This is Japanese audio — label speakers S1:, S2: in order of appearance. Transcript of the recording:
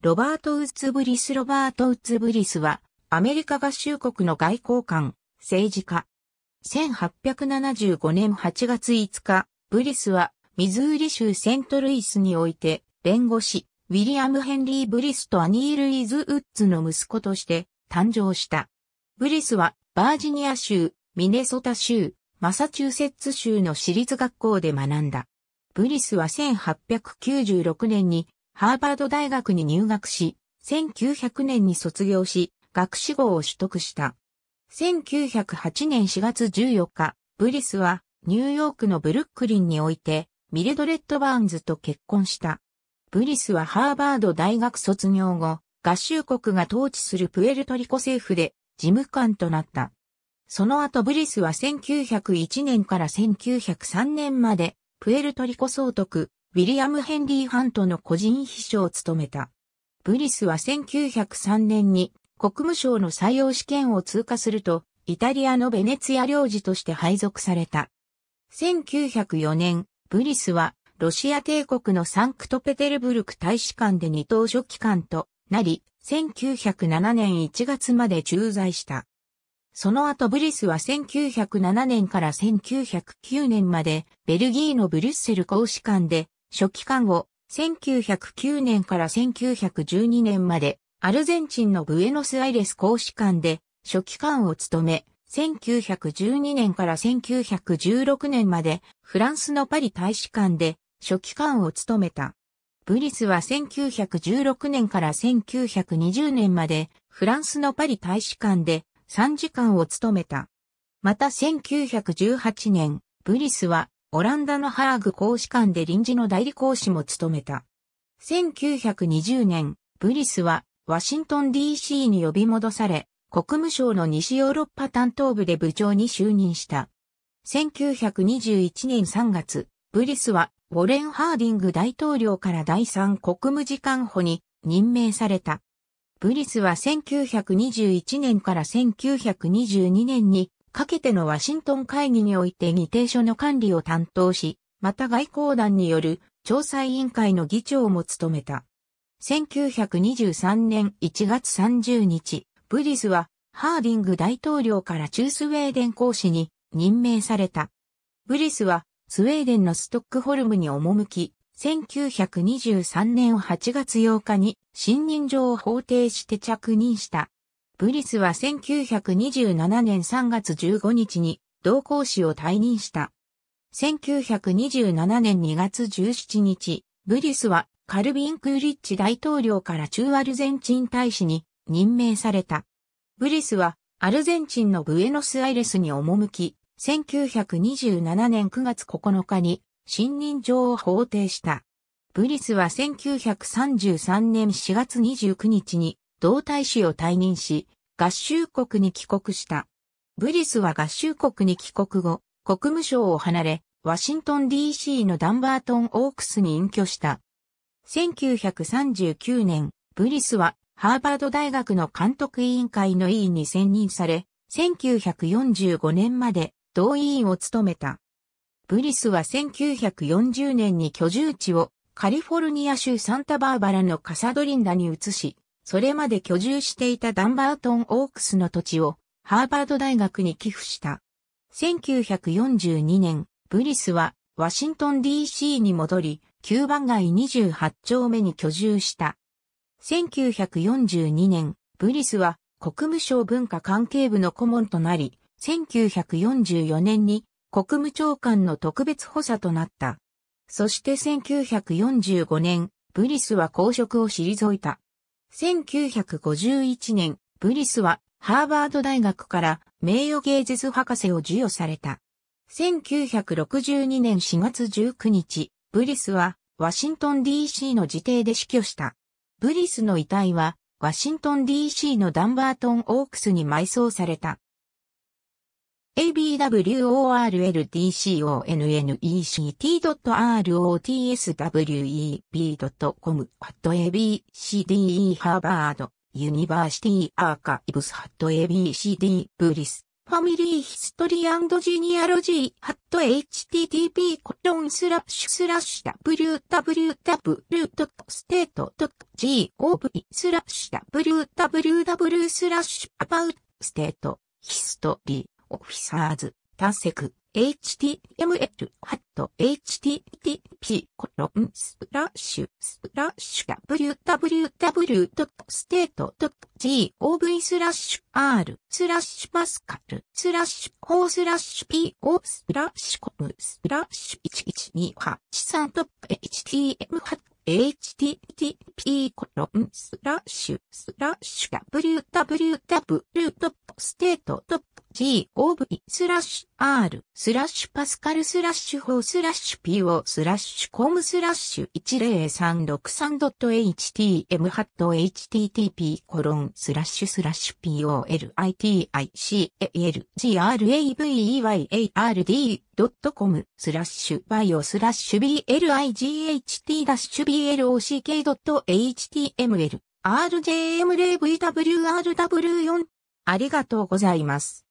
S1: ロバート・ウッズブリス・ロバート・ウッズブリスは、アメリカ合衆国の外交官、政治家。1875年8月5日、ブリスは、ミズーリ州セントルイスにおいて、弁護士、ウィリアム・ヘンリー・ブリスとアニー・ルイズ・ウッズの息子として誕生した。ブリスは、バージニア州、ミネソタ州、マサチューセッツ州の私立学校で学んだ。ブリスは1896年にハーバード大学に入学し、1900年に卒業し、学士号を取得した。1908年4月14日、ブリスはニューヨークのブルックリンにおいてミルドレッド・バーンズと結婚した。ブリスはハーバード大学卒業後、合衆国が統治するプエルトリコ政府で事務官となった。その後ブリスは1901年から1903年までプエルトリコ総督ウィリアム・ヘンリー・ハントの個人秘書を務めた。ブリスは1903年に国務省の採用試験を通過すると、イタリアのベネツィア領事として配属された。1904年、ブリスはロシア帝国のサンクトペテルブルク大使館で二等書記官となり、1907年1月まで駐在した。その後ブリスは1907年から1909年までベルギーのブリュッセル公使館で初期間を1909年から1912年までアルゼンチンのブエノスアイレス公使館で初期間を務め、1912年から1916年までフランスのパリ大使館で初期間を務めた。ブリスは1916年から1920年までフランスのパリ大使館で3時間を務めた。また1918年、ブリスはオランダのハーグ公使館で臨時の代理公使も務めた。1920年、ブリスはワシントン DC に呼び戻され、国務省の西ヨーロッパ担当部で部長に就任した。1921年3月、ブリスはウォレン・ハーディング大統領から第3国務次官補に任命された。ブリスは1921年から1922年にかけてのワシントン会議において議定書の管理を担当し、また外交団による調査委員会の議長も務めた。1923年1月30日、ブリスはハーディング大統領から中スウェーデン公使に任命された。ブリスはスウェーデンのストックホルムに赴き、1923年8月8日に信任状を法定して着任した。ブリスは1927年3月15日に同行使を退任した。1927年2月17日、ブリスはカルビン・クーリッチ大統領から中アルゼンチン大使に任命された。ブリスはアルゼンチンのブエノスアイレスに赴き、1927年9月9日に信任状を法定した。ブリスは1933年4月29日に同大使を退任し、合衆国に帰国した。ブリスは合衆国に帰国後、国務省を離れ、ワシントン DC のダンバートン・オークスに隠居した。1939年、ブリスはハーバード大学の監督委員会の委員に選任され、1945年まで同委員を務めた。ブリスは1940年に居住地をカリフォルニア州サンタバーバラのカサドリンダに移し、それまで居住していたダンバートン・オークスの土地をハーバード大学に寄付した。1942年、ブリスはワシントン DC に戻り、9番街28丁目に居住した。1942年、ブリスは国務省文化関係部の顧問となり、1944年に国務長官の特別補佐となった。そして1945年、ブリスは公職を退いた。1951年、ブリスはハーバード大学から名誉芸術博士を授与された。1962年4月19日、ブリスはワシントン DC の自邸で死去した。ブリスの遺体はワシントン DC のダンバートン・オークスに埋葬された。abworldconect.rotswe.com b a abcde harvard university archives a b c d b r i s f a m i l y h i s t o r y a n d g e n e a l o g y h ラ t シュ www.state.gov www about state history オフィサーズ、タセク、html, ハット、http, コロン、スラッシュ、スラッシュ、www.state.gov スラッシュ、r, スラッシュ、パスカル、スラッシュ、o スラッシュ、po、スラッシュ、コム、スラッシュ、1128、トップ、htm、ハット、http コロンスラッシュスラッシュ w w w s t a t e g o v スラッシュ r スラッシュパスカルスラッシュースラッシュ p o スラッシュコムスラッシュ1 1 2 8トップ h t m ハット h t t p コロンスラッシュスラッシュ w w w s t a t e g o v g o v スラッシュ r スラッシュパスカルスラッシュ4スラッシュ p o スラッシュコムスラッシュ 10363.htm ハット http コロンスラッシュスラッシュ p o l i t i c a l g r a v e y a r d c o m スラッシュバイオスラッシュ bligt-block.html h r j m l v w r w 4ありがとうございます。